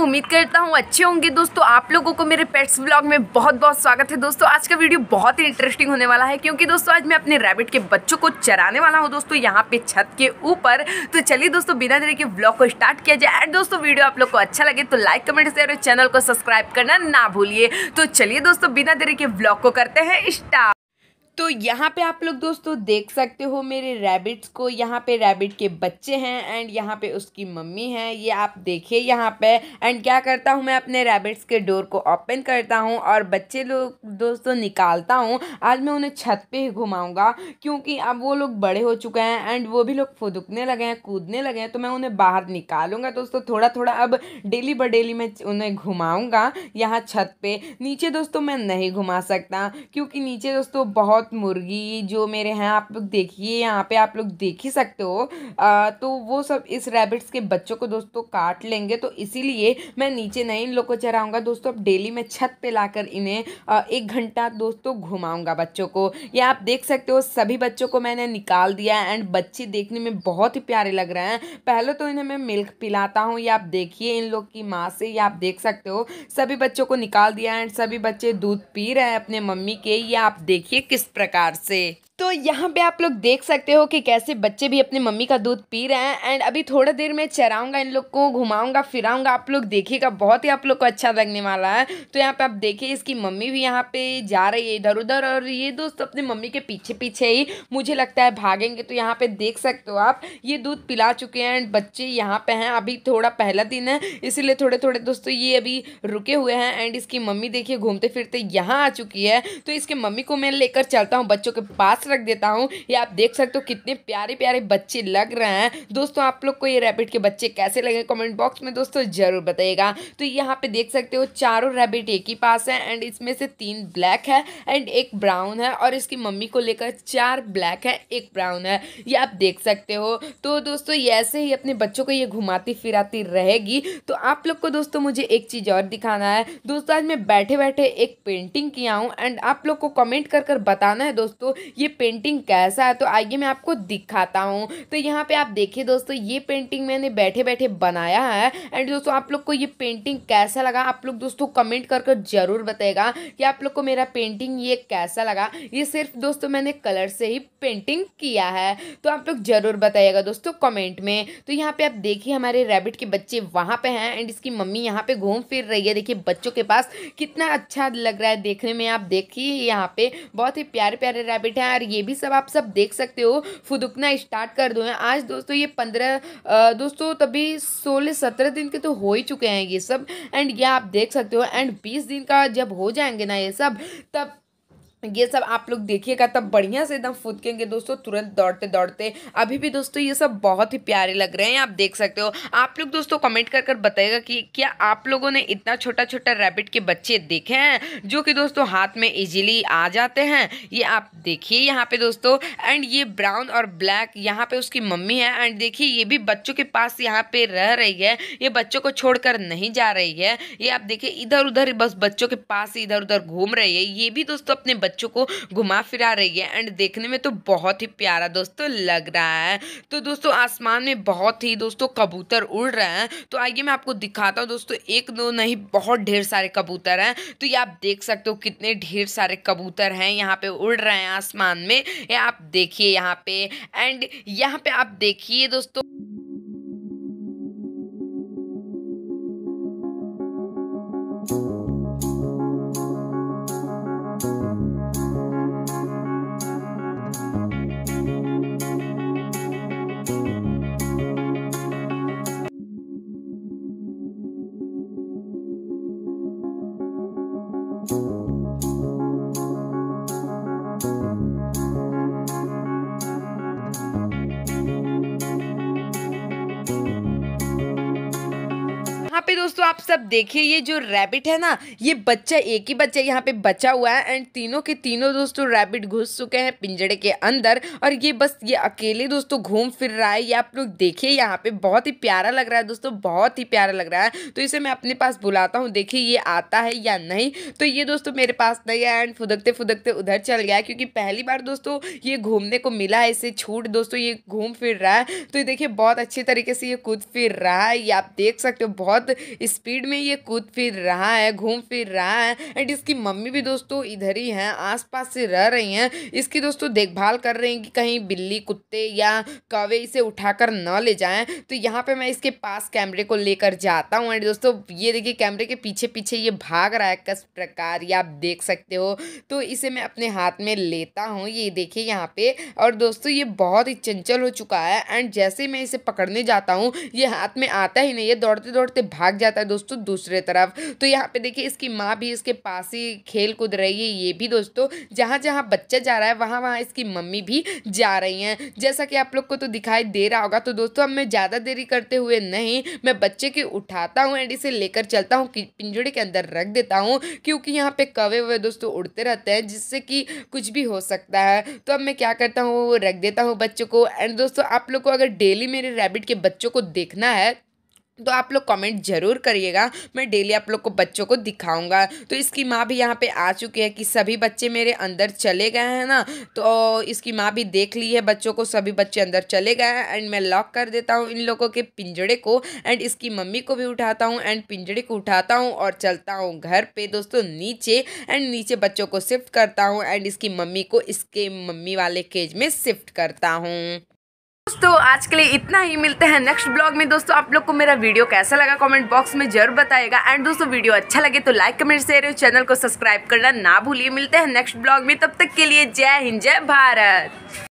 सब उम्मीद करता हूँ अच्छे होंगे दोस्तों आप लोगों को मेरे पेट्स ब्लॉग में बहुत बहुत स्वागत है दोस्तों आज का वीडियो बहुत ही इंटरेस्टिंग होने वाला है क्योंकि दोस्तों आज मैं अपने रैबिट के बच्चों को चराने वाला हूँ दोस्तों यहाँ पे छत के ऊपर तो चलिए दोस्तों बिना देरी के ब्लॉग को स्टार्ट किया जाए एंड दोस्तों वीडियो आप लोग को अच्छा लगे तो लाइक कमेंट शेयर और चैनल को सब्सक्राइब करना ना भूलिए तो चलिए दोस्तों बिना देरी के ब्लॉग को करते हैं स्टार्ट तो यहाँ पे आप लोग दोस्तों देख सकते हो मेरे रैबिट्स को यहाँ पे रैबिट के बच्चे हैं एंड यहाँ पे उसकी मम्मी है ये आप देखिए यहाँ पे एंड क्या करता हूँ मैं अपने रैबिट्स के डोर को ओपन करता हूँ और बच्चे लोग दोस्तों निकालता हूँ आज मैं उन्हें छत पे ही घुमाऊँगा क्योंकि अब वो लोग बड़े हो चुके हैं एंड वो भी लोग फुदकने लगे हैं कूदने लगे हैं तो मैं उन्हें बाहर निकालूंगा दोस्तों थोड़ा थोड़ा अब डेली ब डेली मैं उन्हें घुमाऊँगा यहाँ छत पर नीचे दोस्तों मैं नहीं घुमा सकता क्योंकि नीचे दोस्तों बहुत मुर्गी जो मेरे हैं आप लोग देखिए यहाँ पे आप लोग देख ही सकते हो आ, तो वो सब इस रैबिट्स के बच्चों को दोस्तों काट लेंगे तो इसीलिए मैं नीचे नहीं इन लोग को चराऊंगा दोस्तों अब डेली मैं छत पे लाकर इन्हें एक घंटा दोस्तों घुमाऊँगा बच्चों को या आप देख सकते हो सभी बच्चों को मैंने निकाल दिया एंड बच्चे देखने में बहुत ही प्यारे लग रहे हैं पहले तो इन्हें मैं मिल्क पिलाता हूँ या आप देखिए इन लोग की माँ से या आप देख सकते हो सभी बच्चों को निकाल दिया एंड सभी बच्चे दूध पी रहे हैं अपने मम्मी के ये आप देखिए किस प्रकार से तो यहाँ पे आप लोग देख सकते हो कि कैसे बच्चे भी अपने मम्मी का दूध पी रहे हैं एंड अभी थोड़ा देर में चराऊंगा इन लोग को घुमाऊंगा फिराऊंगा आप लोग देखिएगा बहुत ही आप लोग को अच्छा लगने वाला है तो यहाँ पे आप देखिए इसकी मम्मी भी यहाँ पे जा रही है इधर उधर और ये दोस्त अपने मम्मी के पीछे पीछे ही मुझे लगता है भागेंगे तो यहाँ पे देख सकते हो आप ये दूध पिला चुके हैं एंड बच्चे यहाँ पे हैं अभी थोड़ा पहला दिन है इसीलिए थोड़े थोड़े दोस्तों तो ये अभी रुके हुए हैं एंड इसकी मम्मी देखिए घूमते फिरते यहाँ आ चुकी है तो इसके मम्मी को मैं लेकर चलता हूँ बच्चों के पास रख देता हूँ ये आप देख सकते हो कितने प्यारे प्यारे बच्चे लग रहे हैं दोस्तों आप लोग को ये रैबिट के बच्चे कैसे लगे कमेंट बॉक्स में दोस्तों ज़रूर बताइएगा तो यहाँ पे देख सकते हो चारों रैबिट एक ही पास है एंड इसमें से तीन ब्लैक है एंड एक ब्राउन है और इसकी मम्मी को लेकर चार ब्लैक है एक ब्राउन है ये आप देख सकते हो तो दोस्तों ये ऐसे ही अपने बच्चों को ये घुमाती फिराती रहेगी तो आप लोग को दोस्तों मुझे एक चीज़ और दिखाना है दोस्तों आज मैं बैठे बैठे एक पेंटिंग किया हूँ एंड आप लोग को कमेंट कर कर बताना है दोस्तों ये पेंटिंग कैसा है तो आइए मैं आपको दिखाता हूँ तो यहाँ पे आप देखिए दोस्तों ये पेंटिंग मैंने बैठे बैठे बनाया है एंड दोस्तों आप लोग को ये पेंटिंग कैसा लगा आप लोग दोस्तों कमेंट कर कर ज़रूर बताएगा कि आप लोग को मेरा पेंटिंग ये कैसा लगा ये सिर्फ दोस्तों मैंने कलर से ही पेंटिंग किया है तो आप लोग ज़रूर बताइएगा दोस्तों कमेंट में तो यहाँ पे आप देखिए हमारे रैबिट के बच्चे वहाँ पे हैं एंड इसकी मम्मी यहाँ पे घूम फिर रही है देखिए बच्चों के पास कितना अच्छा लग रहा है देखने में आप देखिए यहाँ पे बहुत ही प्यारे प्यारे रैबिट हैं यार ये भी सब आप सब देख सकते हो फुदुकना स्टार्ट कर दो आज दोस्तों ये पंद्रह दोस्तों तभी सोलह सत्रह दिन के तो हो ही चुके हैं ये सब एंड ये आप देख सकते हो एंड बीस दिन का जब हो जाएंगे ना ये सब तब ये सब आप लोग देखिएगा तब बढ़िया से एकदम फुदकेंगे दोस्तों तुरंत दौड़ते दौड़ते अभी भी दोस्तों ये सब बहुत ही प्यारे लग रहे हैं आप देख सकते हो आप लोग दोस्तों कमेंट कर कर बताएगा कि क्या आप लोगों ने इतना छोटा छोटा रैबिट के बच्चे देखे हैं जो कि दोस्तों हाथ में इजीली आ जाते हैं ये आप देखिए यहाँ पे दोस्तों एंड ये ब्राउन और ब्लैक यहाँ पे उसकी मम्मी है एंड देखिए ये भी बच्चों के पास यहाँ पे रह रही है ये बच्चों को छोड़कर नहीं जा रही है ये आप देखिए इधर उधर बस बच्चों के पास इधर उधर घूम रही है ये भी दोस्तों अपने बच्चों को घुमा फिरा रही है एंड देखने में तो बहुत ही प्यारा दोस्तों लग रहा है तो दोस्तों आसमान में बहुत ही दोस्तों कबूतर उड़ रहे हैं तो आइए मैं आपको दिखाता हूँ दोस्तों एक दो नहीं बहुत ढेर सारे कबूतर हैं तो ये आप देख सकते हो कितने ढेर सारे कबूतर हैं यहाँ पे उड़ रहे हैं आसमान में ये आप देखिए यहाँ पे एंड यहाँ पे आप देखिए दोस्तों पे दोस्तों आप सब देखिए ये जो रैबिट है ना ये बच्चा एक ही बच्चा यहाँ पे बचा हुआ है एंड तीनों के तीनों दोस्तों रैबिट घुस चुके हैं पिंजड़े के अंदर और ये बस ये अकेले दोस्तों घूम फिर रहा है ये आप लोग देखिए यहाँ पे बहुत ही प्यारा लग रहा है दोस्तों बहुत ही प्यारा लग रहा है तो इसे मैं अपने पास बुलाता हूँ देखिए ये आता है या नहीं तो ये दोस्तों मेरे पास नहीं है एंड फुदकते फुदकते उधर चल गया क्योंकि पहली बार दोस्तों ये घूमने को मिला है इसे छूट दोस्तों ये घूम फिर रहा है तो ये देखिए बहुत अच्छे तरीके से ये कूद फिर रहा है ये आप देख सकते हो बहुत स्पीड में ये कूद फिर रहा है घूम फिर रहा है एंड इसकी मम्मी भी दोस्तों इधर ही हैं आसपास से रह रही हैं इसकी दोस्तों देखभाल कर रहे हैं कि कहीं बिल्ली कुत्ते या कवे इसे उठाकर न ले जाएं तो यहाँ पे मैं इसके पास कैमरे को लेकर जाता हूँ एंड दोस्तों ये देखिए कैमरे के पीछे पीछे ये भाग रहा है कस प्रकार ये आप देख सकते हो तो इसे मैं अपने हाथ में लेता हूँ ये देखिए यहाँ पे और दोस्तों ये बहुत ही चंचल हो चुका है एंड जैसे मैं इसे पकड़ने जाता हूँ ये हाथ में आता ही नहीं है दौड़ते दौड़ते भाग भाग जाता है दोस्तों दूसरे तरफ तो यहाँ पे देखिए इसकी माँ भी इसके पास ही खेल कूद रही है ये भी दोस्तों जहाँ जहाँ बच्चा जा रहा है वहाँ वहाँ इसकी मम्मी भी जा रही हैं जैसा कि आप लोग को तो दिखाई दे रहा होगा तो दोस्तों अब मैं ज़्यादा देरी करते हुए नहीं मैं बच्चे के उठाता हूँ एंड इसे लेकर चलता हूँ पिंजड़े के अंदर रख देता हूँ क्योंकि यहाँ पे कवे हुए दोस्तों उड़ते रहते हैं जिससे कि कुछ भी हो सकता है तो अब मैं क्या करता हूँ रख देता हूँ बच्चों को एंड दोस्तों आप लोग को अगर डेली मेरे रैबिट के बच्चों को देखना है तो आप लोग कमेंट ज़रूर करिएगा मैं डेली आप लोग को बच्चों को दिखाऊंगा तो इसकी माँ भी यहाँ पे आ चुकी है कि सभी बच्चे मेरे अंदर चले गए हैं ना तो इसकी माँ भी देख ली है बच्चों को सभी बच्चे अंदर चले गए हैं एंड मैं लॉक कर देता हूँ इन लोगों के पिंजड़े को एंड इसकी मम्मी को भी उठाता हूँ एंड पिंजड़े को उठाता हूँ और चलता हूँ घर पर दोस्तों नीचे एंड नीचे बच्चों को शिफ्ट करता हूँ एंड इसकी मम्मी को इसके मम्मी वाले केज में शिफ्ट करता हूँ दोस्तों आज के लिए इतना ही मिलते हैं नेक्स्ट ब्लॉग में दोस्तों आप लोग को मेरा वीडियो कैसा लगा कमेंट बॉक्स में जरूर बताएगा एंड दोस्तों वीडियो अच्छा लगे तो लाइक कमेंट शेयर और चैनल को सब्सक्राइब करना ना भूलिए मिलते हैं नेक्स्ट ब्लॉग में तब तक के लिए जय हिंद जय भारत